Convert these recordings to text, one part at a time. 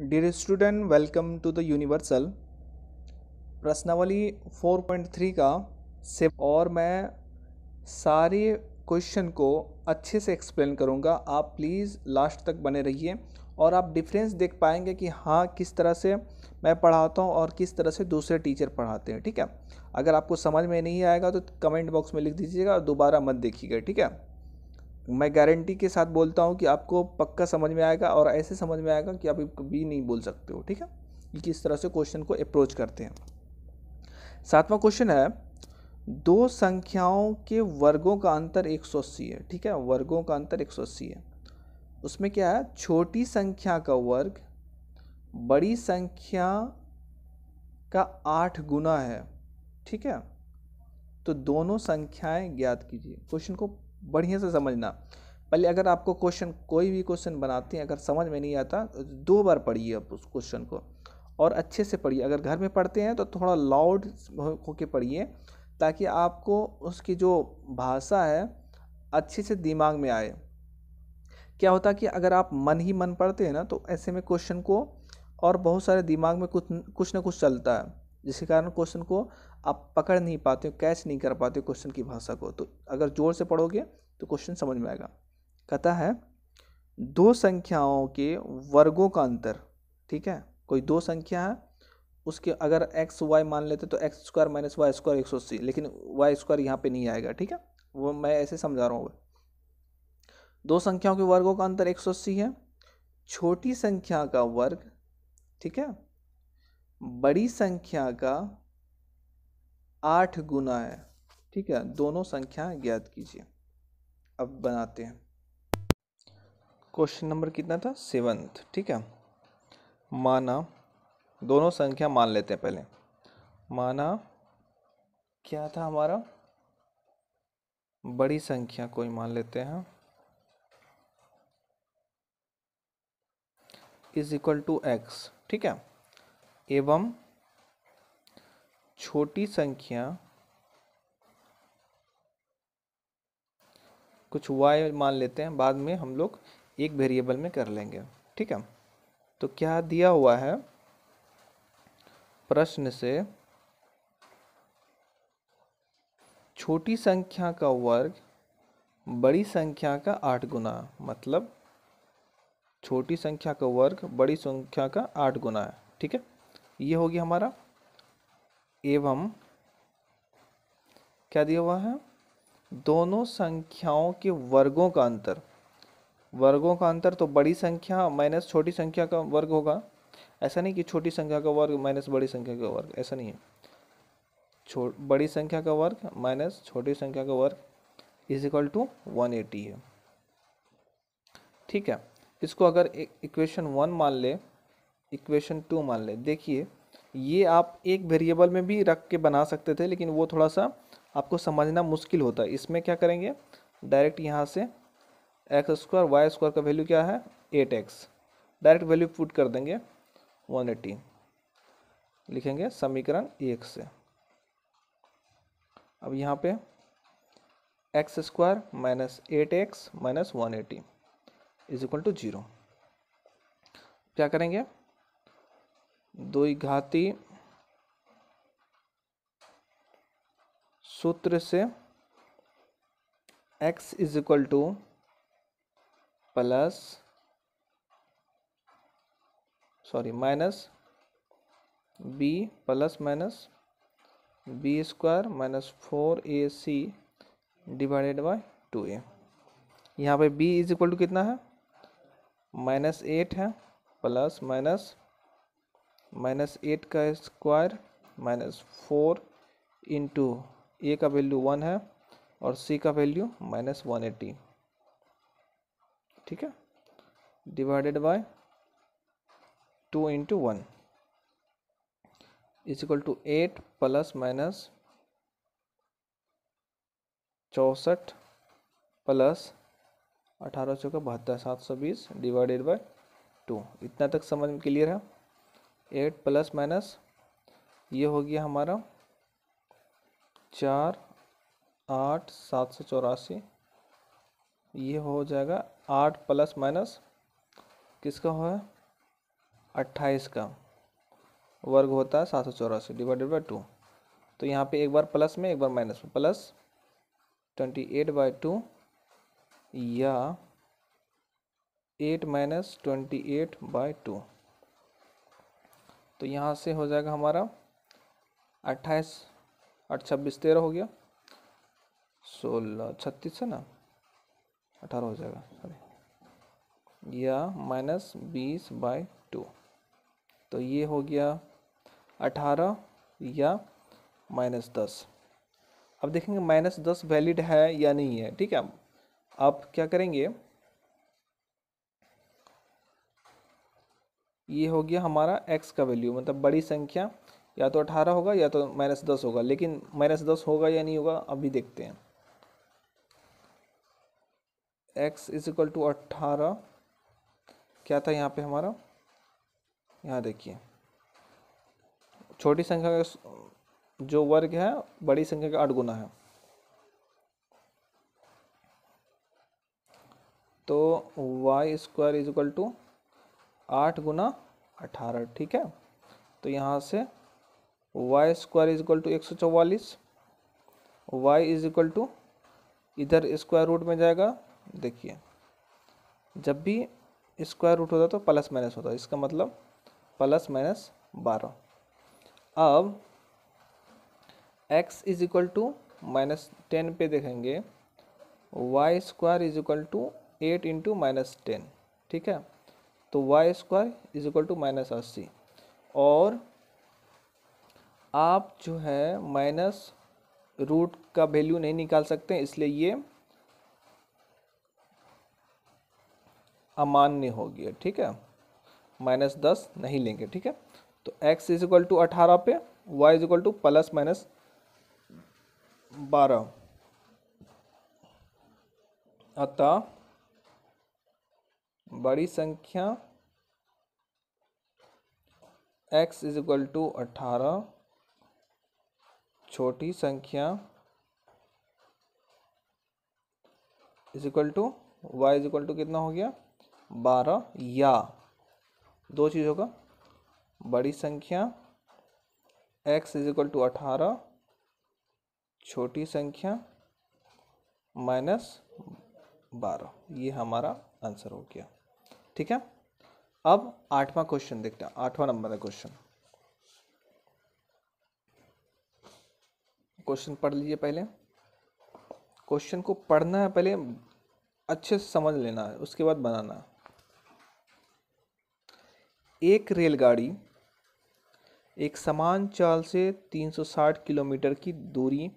dear student welcome to the universal प्रश्नावली 4.3 का से और मैं सारे क्वेश्चन को अच्छे से एक्सप्लेन करूँगा आप प्लीज़ लास्ट तक बने रहिए और आप डिफरेंस देख पाएंगे कि हाँ किस तरह से मैं पढ़ाता हूँ और किस तरह से दूसरे टीचर पढ़ाते हैं ठीक है अगर आपको समझ में नहीं आएगा तो कमेंट बॉक्स में लिख दीजिएगा और दोबारा मत देखिएगा ठीक है मैं गारंटी के साथ बोलता हूँ कि आपको पक्का समझ में आएगा और ऐसे समझ में आएगा कि आप कभी नहीं बोल सकते हो ठीक है कि किस तरह से क्वेश्चन को अप्रोच करते हैं सातवां क्वेश्चन है दो संख्याओं के वर्गों का अंतर 180 है ठीक है वर्गों का अंतर 180 है उसमें क्या है छोटी संख्या का वर्ग बड़ी संख्या का आठ गुना है ठीक है तो दोनों संख्याएं ज्ञात कीजिए क्वेश्चन को बढ़िया से समझना पहले अगर आपको क्वेश्चन कोई भी क्वेश्चन बनाते हैं अगर समझ में नहीं आता दो बार पढ़िए आप उस क्वेश्चन को और अच्छे से पढ़िए अगर घर में पढ़ते हैं तो थोड़ा लाउड होके पढ़िए ताकि आपको उसकी जो भाषा है अच्छे से दिमाग में आए क्या होता कि अगर आप मन ही मन पढ़ते हैं ना तो ऐसे में क्वेश्चन को और बहुत सारे दिमाग में कुछ कुछ ना कुछ चलता है जिसके कारण क्वेश्चन को आप पकड़ नहीं पाते हो कैच नहीं कर पाते क्वेश्चन की भाषा को तो अगर ज़ोर से पढ़ोगे तो क्वेश्चन समझ में आएगा कहता है दो संख्याओं के वर्गों का अंतर ठीक है कोई दो संख्या है उसके अगर एक्स वाई मान लेते तो X square minus Y square एक सौ अस्सी लेकिन वाई स्क्वायर यहाँ पे नहीं आएगा ठीक है वो मैं ऐसे समझा रहा हूँ दो संख्याओं के वर्गों का अंतर एक सौ अस्सी है छोटी संख्या का वर्ग ठीक है बड़ी संख्या का आठ गुना है ठीक है दोनों संख्या ज्ञात कीजिए अब बनाते हैं क्वेश्चन नंबर कितना था सेवंथ ठीक है माना दोनों संख्या मान लेते हैं पहले माना क्या था हमारा बड़ी संख्या कोई मान लेते हैं इज इक्वल टू एक्स ठीक है एवं छोटी संख्या कुछ वाई मान लेते हैं बाद में हम लोग एक वेरिएबल में कर लेंगे ठीक है तो क्या दिया हुआ है प्रश्न से छोटी संख्या का वर्ग बड़ी संख्या का आठ गुना मतलब छोटी संख्या का वर्ग बड़ी संख्या का आठ गुना है ठीक है ये हो गया हमारा एवं क्या दिया हुआ है दोनों संख्याओं के वर्गों का अंतर वर्गों का अंतर तो बड़ी संख्या माइनस छोटी संख्या का वर्ग होगा ऐसा नहीं कि छोटी संख्या का वर्ग माइनस बड़ी संख्या का वर्ग ऐसा नहीं है छो बड़ी संख्या का वर्ग माइनस छोटी संख्या का वर्ग is equal to one eighty है ठीक है इसको अगर इक्वेशन वन मान ले इक्वेशन टू मान लें देखिए ये आप एक वेरिएबल में भी रख के बना सकते थे लेकिन वो थोड़ा सा आपको समझना मुश्किल होता है इसमें क्या करेंगे डायरेक्ट यहाँ से एक्स स्क्वायर वाई स्क्वायर का वैल्यू क्या है eight X direct value put कर देंगे वन एटीन लिखेंगे समीकरण एक से अब यहाँ पे X square minus eight X minus one eighty is equal to zero क्या करेंगे द्विघाती सूत्र से x is equal to plus sorry minus B plus minus B square minus four A C divided by two ए यहाँ पे b is equal to कितना है minus eight है प्लस माइनस माइनस एट का स्क्वायर माइनस फोर इंटू ए का value one है और सी का वैल्यू माइनस वन एटी ठीक है divided by two into one is equal to eight plus minus चौंसठ प्लस अठारह सौ का बहत्तर सात सौ बीस डिवाइडेड बाय टू इतना तक समझ में क्लियर है एट प्लस माइनस ये हो गया हमारा चार आठ सात सौ चौरासी ये हो जाएगा आठ प्लस माइनस किसका हो अट्ठाईस का वर्ग होता है सात सौ चौरासी डिवाइडेड बाई टू तो यहाँ पे एक बार प्लस में एक बार माइनस में plus twenty eight by two या eight minus twenty eight by two तो यहाँ से हो जाएगा हमारा अट्ठाईस आठ छब्बीस तेरह हो गया सोलह छत्तीस है ना अठारह हो जाएगा सॉरी या माइनस बीस बाई टू तो ये हो गया अठारह या माइनस दस अब देखेंगे माइनस दस वैलिड है या नहीं है ठीक है आप क्या करेंगे ये हो गया हमारा x का वैल्यू मतलब बड़ी संख्या या तो अठारह होगा या तो माइनस दस होगा लेकिन माइनस दस होगा या नहीं होगा अभी देखते हैं x इज इक्वल टू अट्ठारह क्या था यहाँ पे हमारा यहाँ देखिए छोटी संख्या का जो वर्ग है बड़ी संख्या का आठ गुना है तो Y square is equal to आठ गुना अठारह ठीक है तो यहाँ से Y square is equal to एक सौ चौवालीस वाई इज इक्वल टू इधर स्क्वायर रूट में जाएगा देखिए जब भी स्क्वायर रूट होता है तो प्लस माइनस होता है इसका मतलब प्लस माइनस बारह अब X is equal to minus ten पे देखेंगे Y square is equal to eight into minus ten ठीक है तो Y square is equal to minus अस्सी और आप जो है माइनस रूट का वैल्यू नहीं निकाल सकते इसलिए ये अमान्य हो गया ठीक है माइनस दस नहीं लेंगे ठीक है तो एक्स इज इक्वल टू अठारह पे Y is equal to plus minus बारह अतः बड़ी संख्या x इज इक्वल टू अठारह छोटी संख्या is equal to y is equal to कितना हो गया बारह या दो चीज़ होगा बड़ी संख्या x इज इक्वल टू अठारह छोटी संख्या माइनस बारह ये हमारा आंसर हो गया ठीक है अब आठवां क्वेश्चन देखते हैं आठवां नंबर का क्वेश्चन क्वेश्चन पढ़ लीजिए पहले क्वेश्चन को पढ़ना है पहले अच्छे से समझ लेना है उसके बाद बनाना एक रेलगाड़ी एक समान चाल से 360 किलोमीटर की दूरी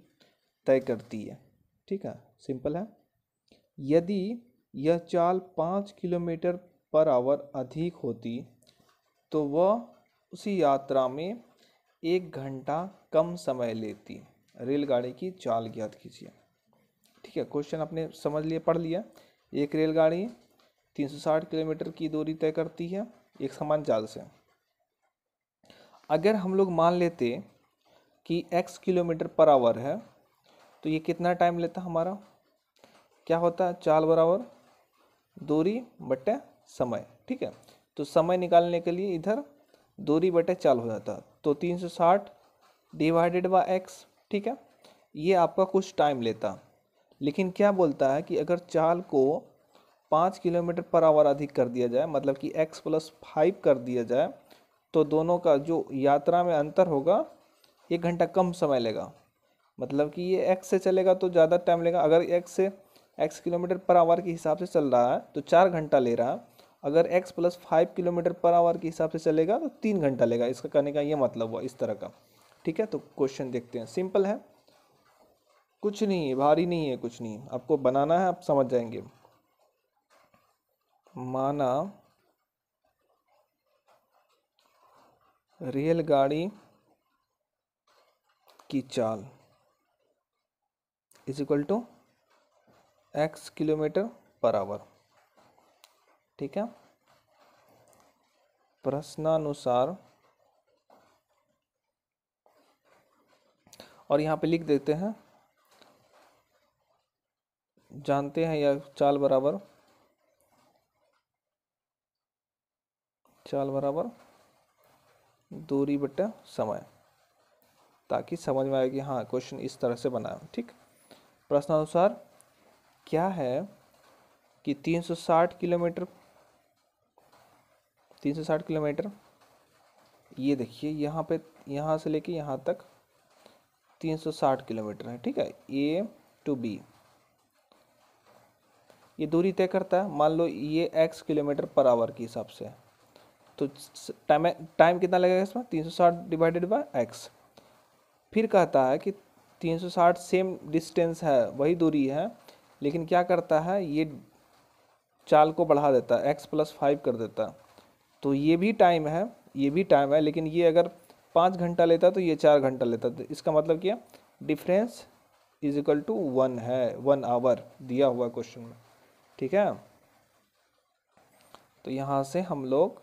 तय करती है ठीक है सिंपल है यदि यह चाल पाँच किलोमीटर पर आवर अधिक होती तो वह उसी यात्रा में एक घंटा कम समय लेती रेलगाड़ी की चाल ज्ञात कीजिए ठीक है क्वेश्चन आपने समझ लिया पढ़ लिया एक रेलगाड़ी 360 किलोमीटर की दूरी तय करती है एक समान चाल से अगर हम लोग मान लेते कि x किलोमीटर पर आवर है तो ये कितना टाइम लेता हमारा क्या होता है चाल बराबर दूरी बट्टे समय ठीक है तो समय निकालने के लिए इधर दूरी बटे चाल हो जाता है तो तीन सौ साठ डिवाइडेड बाय एक्स ठीक है ये आपका कुछ टाइम लेता लेकिन क्या बोलता है कि अगर चाल को पाँच किलोमीटर पर आवर अधिक कर दिया जाए मतलब कि एक्स प्लस फाइव कर दिया जाए तो दोनों का जो यात्रा में अंतर होगा एक घंटा कम समय लेगा मतलब कि ये एक्स से चलेगा तो ज़्यादा टाइम लेगा अगर एक्स से एक्स किलोमीटर पर आवर के हिसाब से चल रहा है तो चार घंटा ले रहा है अगर x plus five kilometre per hour के हिसाब से चलेगा तो तीन घंटा लेगा इसका कहने का ये मतलब हुआ इस तरह का ठीक है तो क्वेश्चन देखते हैं सिंपल है कुछ नहीं है भारी नहीं है कुछ नहीं है आपको बनाना है आप समझ जाएंगे माना रेलगाड़ी की चाल is equal to X kilometre per hour ठीक है प्रश्नानुसार और यहाँ पे लिख देते हैं जानते हैं या चाल बराबर चाल बराबर दूरी बटे समय ताकि समझ में आए कि हाँ क्वेश्चन इस तरह से बना ठीक प्रश्न अनुसार क्या है कि 360 किलोमीटर तीन सौ साठ किलोमीटर ये देखिए यहाँ पे यहाँ से लेके यहाँ तक तीन सौ साठ किलोमीटर है ठीक है ए टू बी ये दूरी तय करता है मान लो ये एक्स किलोमीटर पर आवर के हिसाब से तो टाइम टाइम कितना लगेगा इसमें तीन सौ साठ डिवाइडेड बाय एक्स फिर कहता है कि तीन सौ साठ सेम डिस्टेंस है वही दूरी है लेकिन क्या करता है ये चाल को बढ़ा देता है एक्स प्लस फाइव कर देता है तो ये भी टाइम है ये भी टाइम है लेकिन ये अगर पाँच घंटा लेता तो ये चार घंटा लेता तो इसका मतलब क्या difference is equal to one है वन आवर दिया हुआ क्वेश्चन में ठीक है तो यहाँ से हम लोग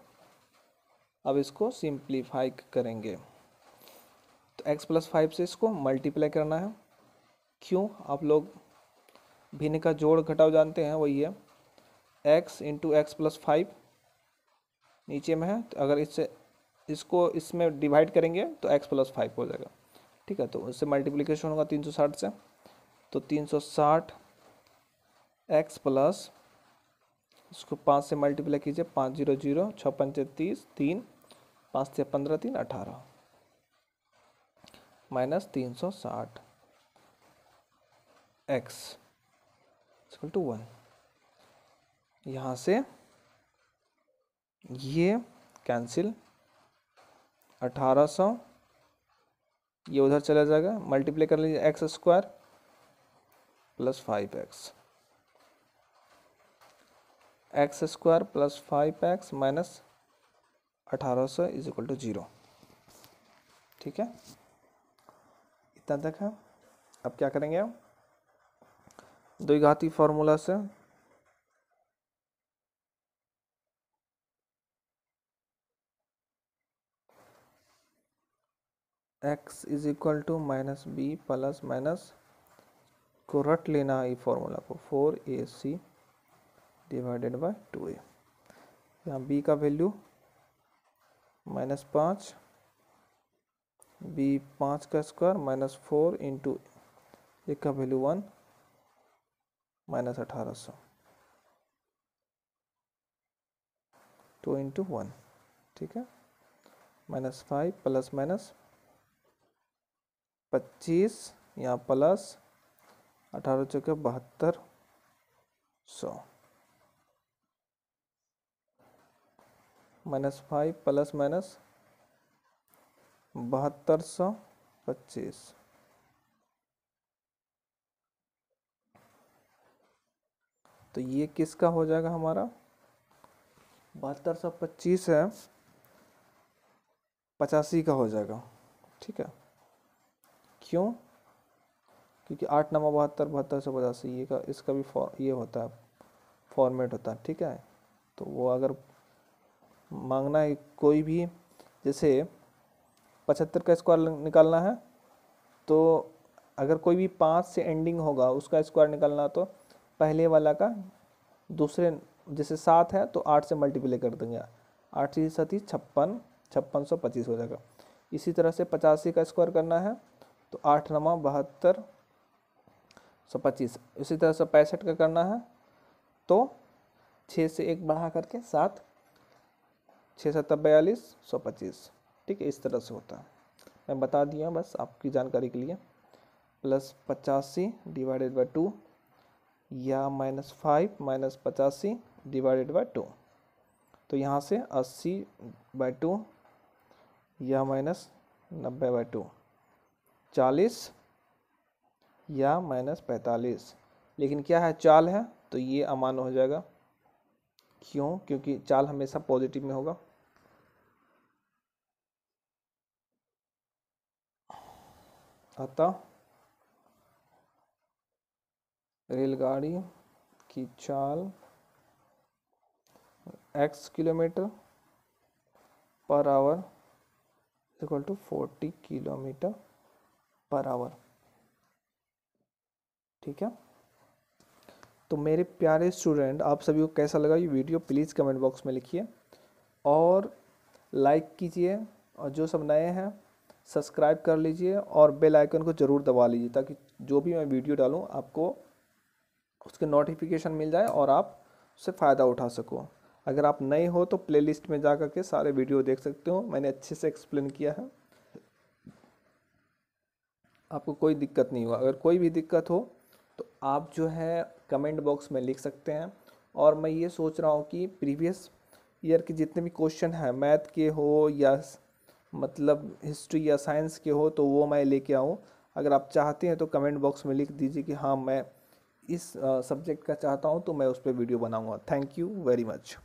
अब इसको सिंप्लीफाई करेंगे तो x प्लस फाइव से इसको मल्टीप्लाई करना है क्यों आप लोग भिन्न का जोड़ घटाव जानते हैं वही है x into x plus five नीचे में है तो अगर इससे इसको इसमें डिवाइड करेंगे तो एक्स प्लस फाइव हो जाएगा ठीक है तो उससे मल्टीप्लीकेशन होगा तीन सौ साठ से तो तीन सौ साठ एक्स प्लस इसको पाँच से मल्टीप्लाई कीजिए पाँच जीरो जीरो छः पंचे तीस तीन पाँच से पंद्रह तीन अठारह माइनस तीन सौ साठ एक्स टू वन यहाँ से ये कैंसिल अठारह सौ ये उधर चला जाएगा मल्टीप्लाई कर लीजिए x square plus five x x square plus five x minus अठारह सौ इज इक्वल टू जीरो ठीक है इतना तक है अब क्या करेंगे हम द्विघाती फॉर्मूला से x is equal to minus B plus minus को रट लेना है ये फॉर्मूला को four A C divided by two ए यहाँ बी का वैल्यू माइनस पाँच बी पाँच का स्क्वायर माइनस फोर इंटू ए का वैल्यू वन माइनस अठारह सौ टू इंटू वन ठीक है माइनस फाइव प्लस माइनस पच्चीस या प्लस अठारह चौके बहत्तर सौ माइनस फाइव प्लस माइनस बहत्तर सौ पच्चीस तो ये किसका हो जाएगा हमारा बहत्तर सौ पच्चीस है पचासी का हो जाएगा ठीक है क्यों क्योंकि आठ नवा बहत्तर बहत्तर सौ पचासी ये का इसका भी फॉर ये होता है फॉर्मेट होता है ठीक है तो वो अगर मांगना है कोई भी जैसे पचहत्तर का स्क्वायर निकालना है तो अगर कोई भी पाँच से एंडिंग होगा उसका स्क्वायर निकालना तो पहले वाला का दूसरे जैसे सात है तो आठ से मल्टीप्लाई कर देंगे आठ सी सती छप्पन छप्पन सौ पच्चीस हो जाएगा इसी तरह से पचासी का स्क्वायर करना है तो आठ नवा बहत्तर सौ पच्चीस इसी तरह से पैंसठ का करना है तो छः से एक बढ़ा करके सात छः सत्तर बयालीस सौ पच्चीस ठीक है इस तरह से होता है मैं बता दिया बस आपकी जानकारी के लिए प्लस पचासी डिवाइडेड बाई टू या माइनस फाइव माइनस पचासी डिवाइडेड बाई टू तो यहाँ से अस्सी बाई टू या माइनस नब्बे बाई टू चालीस या माइनस पैंतालीस लेकिन क्या है चाल है तो ये अमान हो जाएगा क्यों क्योंकि चाल हमेशा पॉजिटिव में होगा अतः रेलगाड़ी की चाल x kilometre per hour equal to forty kilometre per hour ठीक है तो मेरे प्यारे स्टूडेंट आप सभी को कैसा लगा ये वीडियो प्लीज़ कमेंट बॉक्स में लिखिए और लाइक कीजिए और जो सब नए हैं सब्सक्राइब कर लीजिए और बेल आइकन को ज़रूर दबा लीजिए ताकि जो भी मैं वीडियो डालूँ आपको उसके नोटिफिकेशन मिल जाए और आप उससे फ़ायदा उठा सको अगर आप नए हो तो प्लेलिस्ट में जा कर के सारे वीडियो देख सकते हो मैंने अच्छे से एक्सप्लेन किया है आपको कोई दिक्कत नहीं हुआ अगर कोई भी दिक्कत हो तो आप जो है कमेंट बॉक्स में लिख सकते हैं और मैं ये सोच रहा हूँ कि प्रीवियस ईयर के जितने भी क्वेश्चन हैं मैथ के हो या मतलब हिस्ट्री या साइंस के हो तो वो मैं लेके आऊँ अगर आप चाहते हैं तो कमेंट बॉक्स में लिख दीजिए कि हाँ मैं इस सब्जेक्ट का चाहता हूँ तो मैं उस पर वीडियो बनाऊँगा थैंक यू वेरी मच